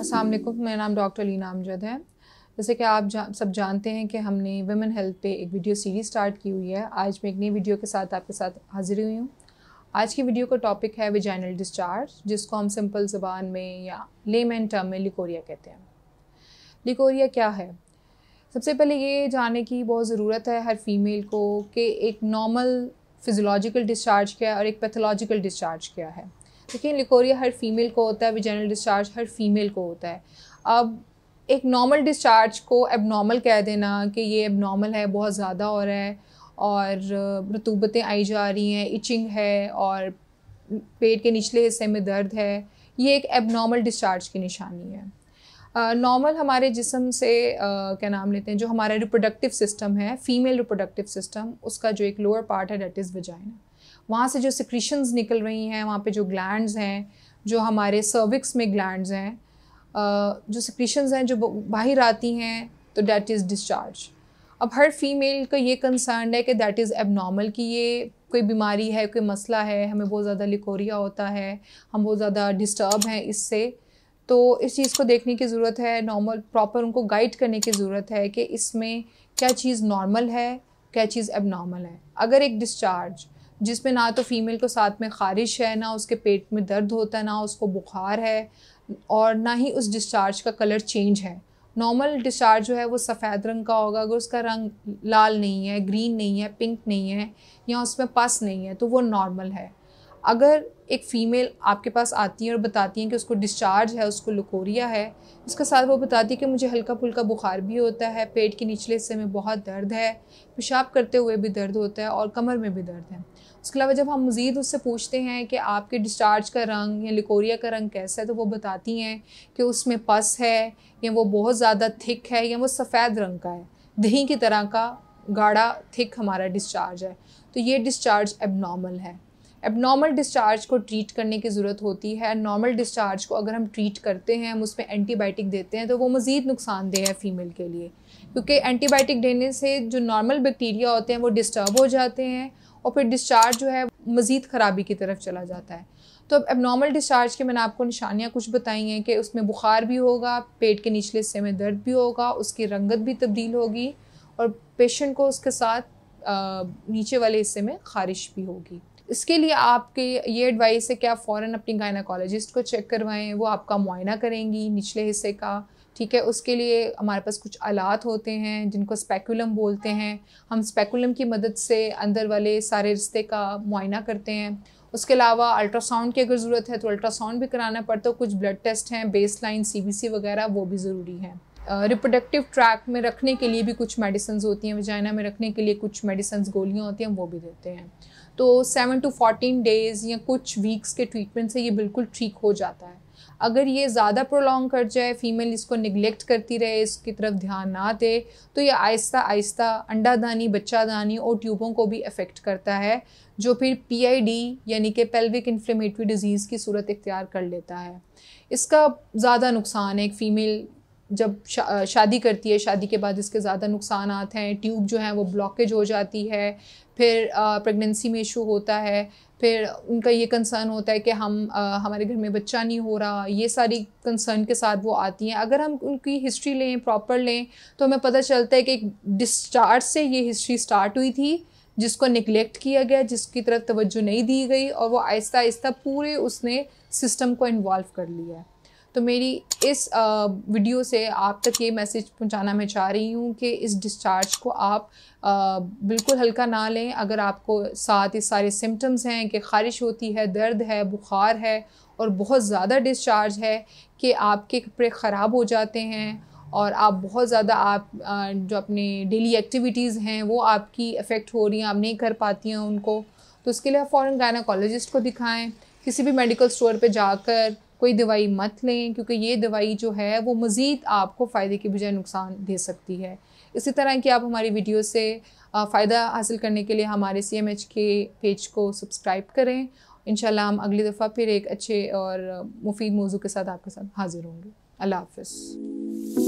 असलम मेरा नाम डॉक्टर लीना अमजद है जैसे कि आप जा, सब जानते हैं कि हमने वुमेन हेल्थ पे एक वीडियो सीरीज़ स्टार्ट की हुई है आज मैं एक नई वीडियो के साथ आपके साथ हाजिर हुई हूँ आज की वीडियो का टॉपिक है विजाइनल डिस्चार्ज जिसको हम सिंपल ज़बान में या एंड टर्म में लिकोरिया कहते हैं लिकोरिया क्या है सबसे पहले ये जानने की बहुत ज़रूरत है हर फीमेल को कि एक नॉर्मल फिज़ोलॉजिकल डिस्चार्ज क्या है और एक पैथोलॉजिकल डिस्चार्ज क्या है लेकिन लिकोरिया हर फीमेल को होता है विजाइनल डिस्चार्ज हर फीमेल को होता है अब एक नॉर्मल डिस्चार्ज को एबनॉर्मल कह देना कि ये एबनॉर्मल है बहुत ज़्यादा हो रहा है और रतूबतें आई जा रही हैं इचिंग है और पेट के निचले हिस्से में दर्द है ये एक एबनॉर्मल डिस्चार्ज की निशानी है नॉर्मल uh, हमारे जिसम से uh, क्या नाम लेते हैं जो हमारा रिप्रोडक्टिव सिस्टम है फीमेल रिप्रोडक्टिव सिस्टम उसका जो एक लोअर पार्ट है डेट इज़ वजाइना वहाँ से जो सिक्रीशंस निकल रही हैं वहाँ पे जो ग्लैंड्स हैं जो हमारे सर्विक्स में ग्लैंड्स हैं जो सिक्रीशंस हैं जो बाहर आती हैं तो डैट इज़ डिस्चार्ज अब हर फीमेल का ये कंसर्न है कि दैट इज़ एबनॉर्मल कि ये कोई बीमारी है कोई मसला है हमें बहुत ज़्यादा लिकोरिया होता है हम बहुत ज़्यादा डिस्टर्ब हैं इससे तो इस चीज़ को देखने की ज़रूरत है नॉर्मल प्रॉपर उनको गाइड करने की ज़रूरत है कि इसमें क्या चीज़ नॉर्मल है क्या चीज़ एबनॉर्मल है अगर एक डिस्चार्ज जिसमें ना तो फीमेल को साथ में ख़ारिश है ना उसके पेट में दर्द होता है ना उसको बुखार है और ना ही उस डिस्चार्ज का कलर चेंज है नॉर्मल डिस्चार्ज जो है वो सफ़ेद रंग का होगा अगर उसका रंग लाल नहीं है ग्रीन नहीं है पिंक नहीं है या उसमें पस नहीं है तो वो नॉर्मल है अगर एक फ़ीमेल आपके पास आती है और बताती हैं कि उसको डिस्चार्ज है उसको लकोरिया है इसके साथ वो बताती है कि मुझे हल्का फुल्का बुखार भी होता है पेट के निचले हिस्से में बहुत दर्द है पेशाब करते हुए भी दर्द होता है और कमर में भी दर्द है उसके अलावा जब हम मज़ीद उससे पूछते हैं कि आपके डिस्चार्ज का रंग या लिकोरिया का रंग कैसा है तो वो बताती हैं कि उसमें पस है या वो बहुत ज़्यादा थिक है या वो सफ़ेद रंग का है दही की तरह का गाढ़ा थिक हमारा डिस्चार्ज है तो ये डिस्चार्ज एबनॉर्मल है एबनॉर्मल डिस्चार्ज को ट्रीट करने की ज़रूरत होती है नॉर्मल डिस्चार्ज को अगर हम ट्रीट करते हैं हम उसमें एंटीबायोटिक देते हैं तो वो मज़ीद नुकसानदेह है फ़ीमेल के लिए क्योंकि एंटीबायोटिक देने से जो नॉर्मल बैक्टीरिया होते हैं वो डिस्टर्ब हो जाते हैं और फिर डिस्चार्ज जो है मज़ीद ख़राबी की तरफ चला जाता है तो अब एबनॉर्मल डिस्चार्ज के मैंने आपको निशानियाँ कुछ बताई हैं कि उसमें बुखार भी होगा पेट के निचले हिस्से में दर्द भी होगा उसकी रंगत भी तब्दील होगी और पेशेंट को उसके साथ नीचे वाले हिस्से में ख़ारिश भी होगी इसके लिए आपकी ये एडवाइस है कि आप फ़ौरन अपनी गायनाकोलॉजिस्ट को चेक करवाएं वो आपका मुआयना करेंगी निचले हिस्से का ठीक है उसके लिए हमारे पास कुछ आलात होते हैं जिनको स्पेकुलम बोलते हैं हम स्पेकुलम की मदद से अंदर वाले सारे रिश्ते का मुआयना करते हैं उसके अलावा अल्ट्रासाउंड की अगर ज़रूरत है तो अल्ट्रासाउंड भी कराना पड़ता है कुछ ब्लड टेस्ट हैं बेस लाइन सी वगैरह वो भी ज़रूरी है रिप्रोडक्टिव ट्रैक में रखने के लिए भी कुछ मेडिसन्स होती हैं वजाइना में रखने के लिए कुछ मेडिसन्स गोलियाँ होती हैं वो भी देते हैं तो सेवन टू फोर्टीन डेज़ या कुछ वीक्स के ट्रीटमेंट से ये बिल्कुल ठीक हो जाता है अगर ये ज़्यादा प्रोलॉन्ग कर जाए फीमेल इसको निगलेक्ट करती रहे इसकी तरफ ध्यान ना दे तो ये आहिस्ता आहिस्ता अंडादानी बच्चादानी और ट्यूबों को भी अफेक्ट करता है जो फिर पीआईडी यानी कि पेल्विक इन्फ्लेमेटरी डिजीज़ की सूरत इख्तियार कर लेता है इसका ज़्यादा नुकसान है एक फ़ीमेल जब शा, शादी करती है शादी के बाद इसके ज़्यादा नुकसान आते हैं ट्यूब जो है वो ब्लॉकेज हो जाती है फिर प्रेगनेंसी में इशू होता है फिर उनका ये कंसर्न होता है कि हम आ, हमारे घर में बच्चा नहीं हो रहा ये सारी कंसर्न के साथ वो आती हैं अगर हम उनकी हिस्ट्री लें प्रॉपर लें तो हमें पता चलता है कि एक डिस्चार्ज से ये हिस्ट्री स्टार्ट हुई थी जिसको निगलेक्ट किया गया जिसकी तरफ तवज्जो नहीं दी गई और वो आहिस्ता आहिस्ता पूरे उसने सिस्टम को इन्वॉल्व कर लिया है तो मेरी इस वीडियो से आप तक ये मैसेज पहुंचाना मैं चाह रही हूँ कि इस डिस्चार्ज को आप बिल्कुल हल्का ना लें अगर आपको साथ ये सारे सिम्टम्स हैं कि ख़ारिश होती है दर्द है बुखार है और बहुत ज़्यादा डिस्चार्ज है कि आपके कपड़े ख़राब हो जाते हैं और आप बहुत ज़्यादा आप जो अपने डेली एक्टिविटीज़ हैं वो आपकी इफ़ेक्ट हो रही हैं आप नहीं कर पाती हैं उनको तो उसके लिए आप फ़ौर गायनाकोलॉजिस्ट को दिखाएं किसी भी मेडिकल स्टोर पे जाकर कोई दवाई मत लें क्योंकि ये दवाई जो है वो मज़ीद आपको फ़ायदे के बजाय नुकसान दे सकती है इसी तरह कि आप हमारी वीडियो से फ़ायदा हासिल करने के लिए हमारे सी एम एच के पेज को सब्सक्राइब करें इन हम अगली दफ़ा फिर एक अच्छे और मुफीद मौजू के साथ आपके साथ हाज़िर होंगे अल्लाह हाफ